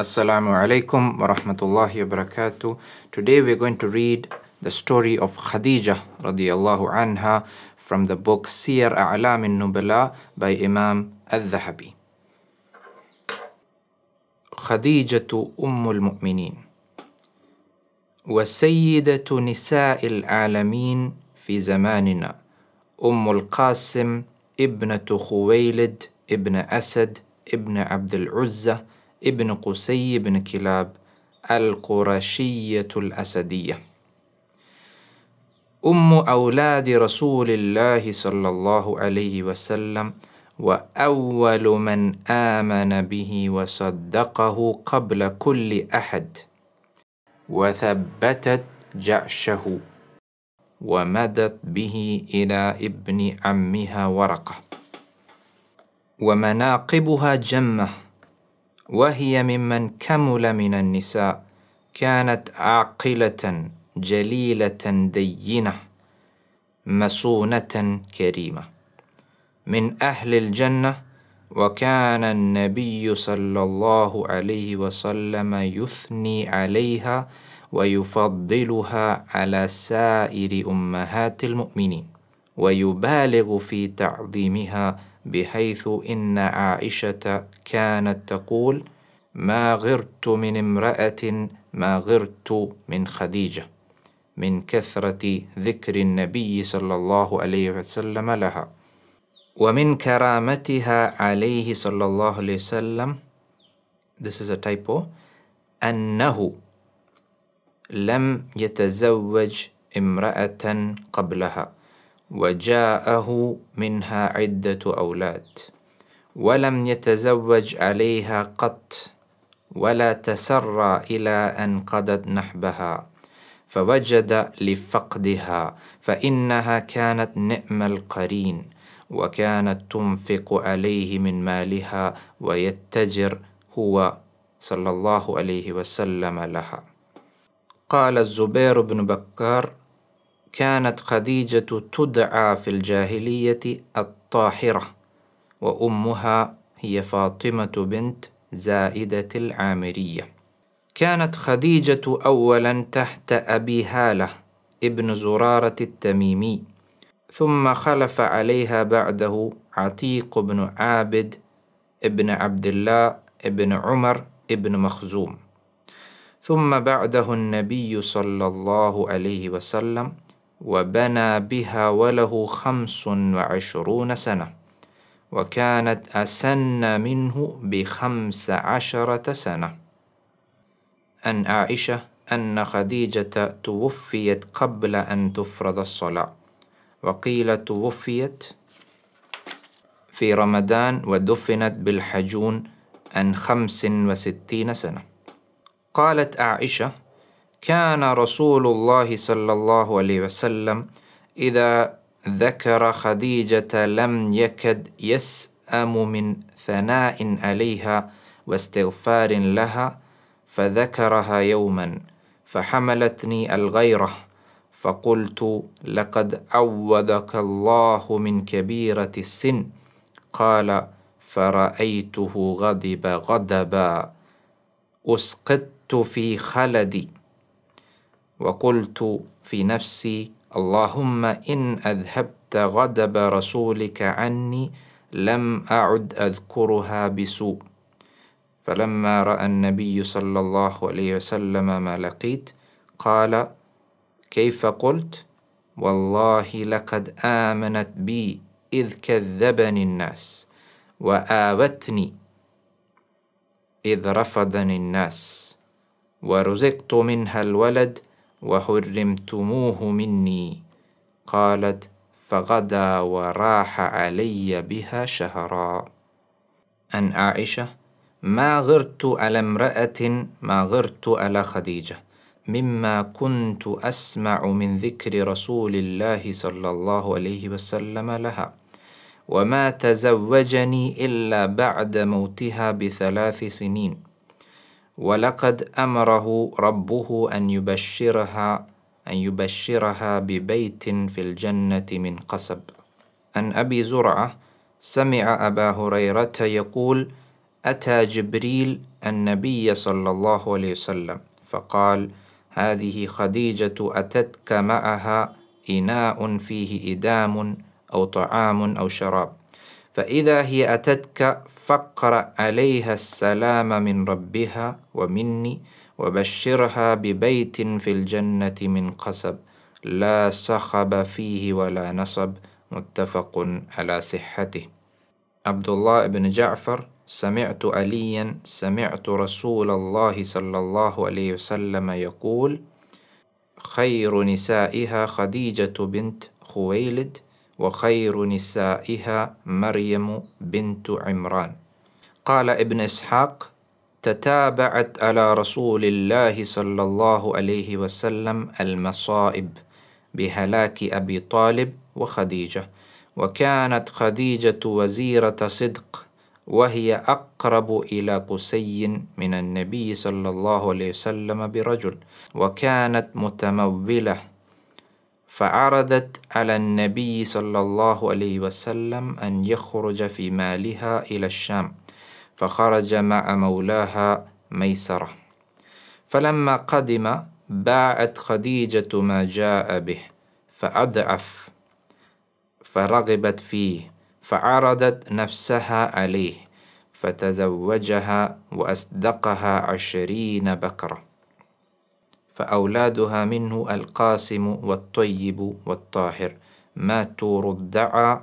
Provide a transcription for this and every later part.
Assalamu alaikum wa rahmatullahi wa barakatuh. Today we're going to read the story of Khadija radiallahu anha from the book Siyar A'lam in nubala by Imam al-Dhahabi. خديجة أم المؤمنين وسيدة نساء العالمين في زماننا أم القاسم ابنة خويلد ابن أسد ابن عبد العزة ابن قسي بن كلاب القرشية الأسدية أم أولاد رسول الله صلى الله عليه وسلم وأول من آمن به وصدقه قبل كل أحد وثبتت جأشه ومدت به إلى ابن عمها ورقة ومناقبها جمه وهي ممن كمل من النساء كانت عاقله جليله دينه مصونه كريمه من اهل الجنه وكان النبي صلى الله عليه وسلم يثني عليها ويفضلها على سائر امهات المؤمنين ويبالغ في تعظيمها بحيث ان عائشه كانت تقول ما غرت من امراه ما غرت من خديجه من كثره ذكر النبي صلى الله عليه وسلم لها ومن كرامتها عليه صلى الله عليه وسلم this is a typo أنه لم يتزوج امرأة قبلها وجاءه منها عدة أولاد ولم يتزوج عليها قط ولا تسرى إلى أن قضت نحبها فوجد لفقدها فإنها كانت نئم القرين وكانت تنفق عليه من مالها ويتجر هو صلى الله عليه وسلم لها قال الزبير بن بكار كانت خديجة تدعى في الجاهلية الطاهرة وأمها هي فاطمة بنت زائدة العامرية كانت خديجة أولا تحت أبي هالة ابن زرارة التميمي ثم خلف عليها بعده عتيق بن عابد ابن عبد الله ابن عمر ابن مخزوم ثم بعده النبي صلى الله عليه وسلم وبنى بها وله خمس وعشرون سنة وكانت أسن منه بخمس عشرة سنة أن عائشة أن خديجة توفيت قبل أن تفرض الصلاة وقيل توفيت في رمضان ودفنت بالحجون عن خمس وستين سنة قالت عائشة كان رسول الله صلى الله عليه وسلم إذا ذكر خديجة لم يكد يسأم من ثناء عليها واستغفار لها فذكرها يوما فحملتني الغيرة فقلت لقد عوضك الله من كبيرة السن قال فرأيته غضب غضبا أسقطت في خلدي وقلت في نفسي اللهم ان اذهبت غضب رسولك عني لم اعد اذكرها بسوء فلما راى النبي صلى الله عليه وسلم ما لقيت قال كيف قلت والله لقد امنت بي اذ كذبني الناس واوتني اذ رفضني الناس ورزقت منها الولد وحرمتموه مني قالت فغدا وراح علي بها شهرا أن عائشة ما غرت على امرأة ما غرت على خديجة مما كنت أسمع من ذكر رسول الله صلى الله عليه وسلم لها وما تزوجني إلا بعد موتها بثلاث سنين ولقد امره ربه ان يبشرها ان يبشرها ببيت في الجنه من قصب عن ابي زرعه سمع ابا هريره يقول اتى جبريل النبي صلى الله عليه وسلم فقال هذه خديجه اتتك معها اناء فيه ادام او طعام او شراب فإذا هي أتتك فاقرأ عليها السلام من ربها ومني وبشرها ببيت في الجنة من قصب لا صخب فيه ولا نصب متفق على صحته عبد الله بن جعفر سمعت عليا سمعت رسول الله صلى الله عليه وسلم يقول خير نسائها خديجة بنت خويلد وخير نسائها مريم بنت عمران قال ابن اسحاق تتابعت على رسول الله صلى الله عليه وسلم المصائب بهلاك ابي طالب وخديجه وكانت خديجه وزيره صدق وهي اقرب الى قسي من النبي صلى الله عليه وسلم برجل وكانت متموله فعرضت على النبي صلى الله عليه وسلم أن يخرج في مالها إلى الشام فخرج مع مولاها ميسرة فلما قدم باعت خديجة ما جاء به فأضعف فرغبت فيه فعرضت نفسها عليه فتزوجها وأصدقها عشرين بكرة فأولادها منه القاسم والطيب والطاهر ماتوا ردعا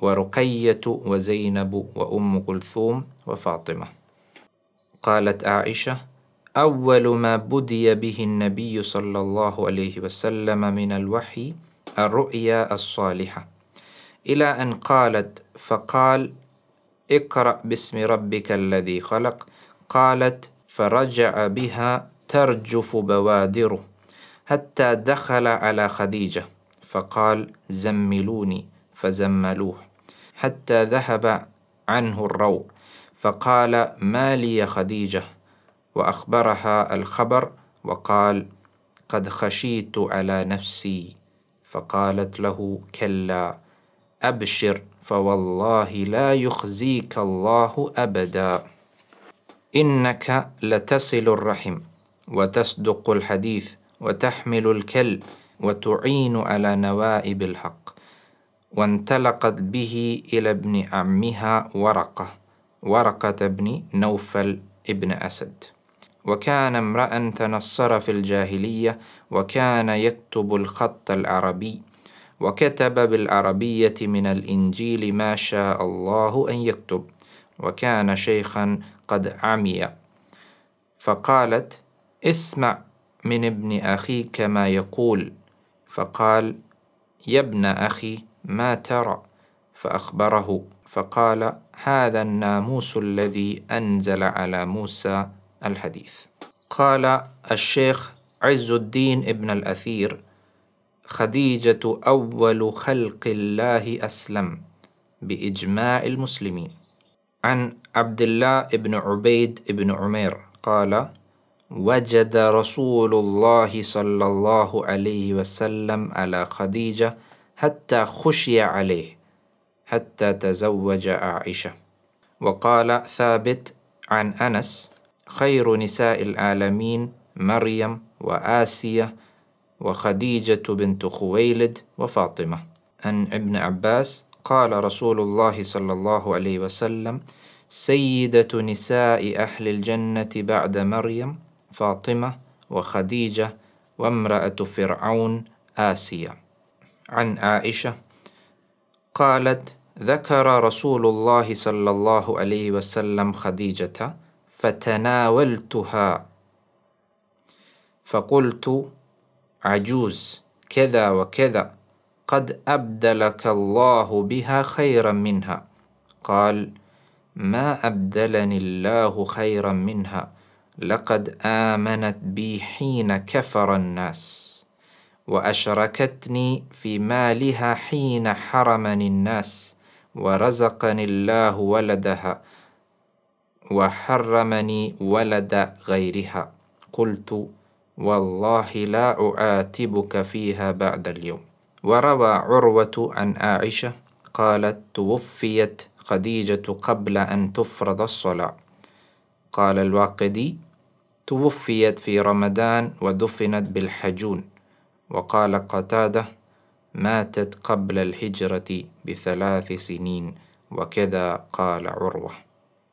ورقية وزينب وأم كلثوم وفاطمة قالت عائشة أول ما بدي به النبي صلى الله عليه وسلم من الوحي الرؤيا الصالحة إلى أن قالت فقال اقرأ باسم ربك الذي خلق قالت فرجع بها ترجف بوادره حتى دخل على خديجة فقال زملوني فزملوه حتى ذهب عنه الروع فقال ما لي خديجة وأخبرها الخبر وقال قد خشيت على نفسي فقالت له كلا أبشر فوالله لا يخزيك الله أبدا إنك لتصل الرحم وتصدق الحديث وتحمل الكلب وتعين على نوائب الحق وانطلقت به إلى ابن عمها ورقة ورقة ابن نوفل ابن أسد وكان امرأ تنصر في الجاهلية وكان يكتب الخط العربي وكتب بالعربية من الإنجيل ما شاء الله أن يكتب وكان شيخا قد عمي فقالت اسمع من ابن أخيك ما يقول فقال يا ابن أخي ما ترى فأخبره فقال هذا الناموس الذي أنزل على موسى الحديث قال الشيخ عز الدين ابن الأثير خديجة أول خلق الله أسلم بإجماع المسلمين عن عبد الله بن عبيد بن عمير قال وجد رسول الله صلى الله عليه وسلم على خديجة حتى خشي عليه حتى تزوج عائشة وقال ثابت عن أنس خير نساء العالمين مريم وآسية وخديجة بنت خويلد وفاطمة عن ابن عباس قال رسول الله صلى الله عليه وسلم سيدة نساء أهل الجنة بعد مريم فاطمة وخديجة وامرأة فرعون آسيا عن عائشة قالت ذكر رسول الله صلى الله عليه وسلم خديجة فتناولتها فقلت عجوز كذا وكذا قد أبدلك الله بها خيرا منها قال ما أبدلني الله خيرا منها لقد امنت بي حين كفر الناس واشركتني في مالها حين حرمني الناس ورزقني الله ولدها وحرمني ولد غيرها قلت والله لا اعاتبك فيها بعد اليوم وروى عروه عن عائشه قالت توفيت خديجه قبل ان تفرض الصلاه قال الواقدي توفيت في رمضان ودفنت بالحجون وقال قتاده ماتت قبل الهجرة بثلاث سنين وكذا قال عروة